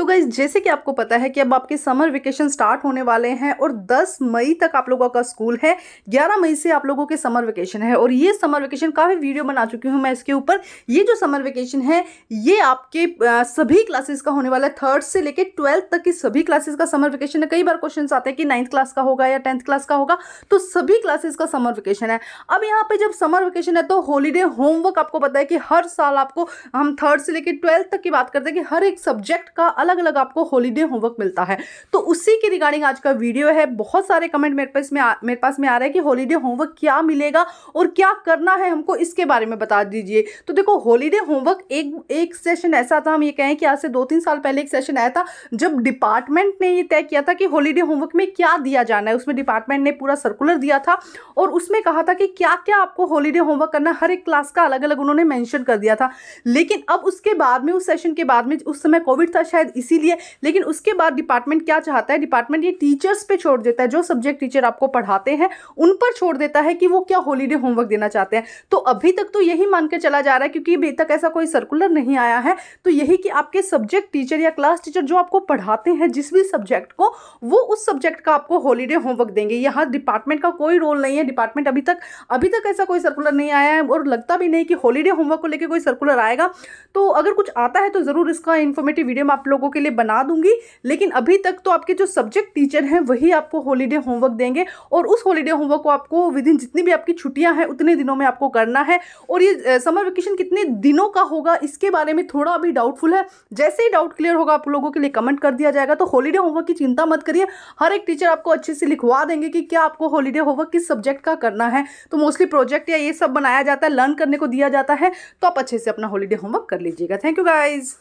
तो गाइज जैसे कि आपको पता है कि अब आपके समर वेकेशन स्टार्ट होने वाले हैं और 10 मई तक आप लोगों का स्कूल है 11 मई से आप लोगों के समर वेकेशन है और ये समर वेकेशन काफ़ी वीडियो बना चुकी हूँ मैं इसके ऊपर ये जो समर वेकेशन है ये आपके सभी क्लासेस का होने वाला है थर्ड से लेकर ट्वेल्थ तक की सभी क्लासेस का समर वेकेशन है कई बार क्वेश्चन आते हैं कि नाइन्थ क्लास का होगा या टेंथ क्लास का होगा तो सभी क्लासेस का समर वेकेशन है अब यहाँ पर जब समर वेकेशन है तो हॉलीडे होमवर्क आपको पता है कि हर साल आपको हम थर्ड से लेकर ट्वेल्थ तक की बात करते हैं कि हर एक सब्जेक्ट का अलग अलग अलग आपको हॉलीडे होमवर्क मिलता है तो उसी के रिगार्डिंग आज का वीडियो है बहुत सारे कमेंट मेरे पास में आ, मेरे पास में आ रहा है कि हॉलीडे होमवर्क क्या मिलेगा और क्या करना है हमको इसके बारे में बता दीजिए तो देखो हॉलीडे होमवर्क एक एक सेशन ऐसा था हम ये कहें कि आज से दो तीन साल पहले एक सेशन आया था जब डिपार्टमेंट ने ये तय किया था कि हॉलीडे होमवर्क में क्या दिया जाना है उसमें डिपार्टमेंट ने पूरा सर्कुलर दिया था और उसमें कहा था कि क्या क्या आपको हॉलीडे होमवर्क करना हर एक क्लास का अलग अलग उन्होंने मैंशन कर दिया था लेकिन अब उसके बाद में उस सेशन के बाद में उस समय कोविड था शायद शायद इसीलिए लेकिन उसके बाद डिपार्टमेंट क्या चाहता है डिपार्टमेंट ये टीचर्स पे छोड़ देता है जो सब्जेक्ट टीचर आपको पढ़ाते हैं उन पर छोड़ देता है कि वो क्या हॉलीडे होमवर्क देना चाहते हैं तो अभी तक तो यही मान के चला जा रहा है क्योंकि अभी तक ऐसा कोई सर्कुलर नहीं आया है तो यही कि आपके सब्जेक्ट टीचर या क्लास टीचर जो आपको पढ़ाते हैं जिस भी सब्जेक्ट को वो उस सब्जेक्ट का आपको हॉलीडे होमवर्क देंगे यहाँ डिपार्टमेंट का कोई रोल नहीं है डिपार्टमेंट अभी तक अभी तक ऐसा कोई सर्कुलर नहीं आया है और लगता भी नहीं कि हॉलीडे होमवर्क को लेकर कोई सर्कुलर आएगा तो अगर कुछ आता है तो ज़रूर इसका इन्फॉर्मेटिव वीडियो में आप लोग लोगों के लिए बना दूंगी लेकिन अभी तक तो आपके जो सब्जेक्ट टीचर हैं वही आपको हॉलीडे होमवर्क देंगे और उस हॉलीडे होमवर्क को आपको विद इन जितनी भी आपकी छुट्टियाँ हैं उतने दिनों में आपको करना है और ये समर वेकेशन कितने दिनों का होगा इसके बारे में थोड़ा अभी डाउटफुल है जैसे ही डाउट क्लियर होगा आप लोगों के लिए कमेंट कर दिया जाएगा तो हॉलीडे होमवर्क की चिंता मत करिए हर एक टीचर आपको अच्छे से लिखवा देंगे कि क्या आपको हॉलीडे होमवर्क किस सब्जेक्ट का करना है तो मोस्टली प्रोजेक्ट या ये सब बनाया जाता है लर्न करने को दिया जाता है तो आप अच्छे से अपना हॉलीडे होमवर्क कर लीजिएगा थैंक यू गाइज़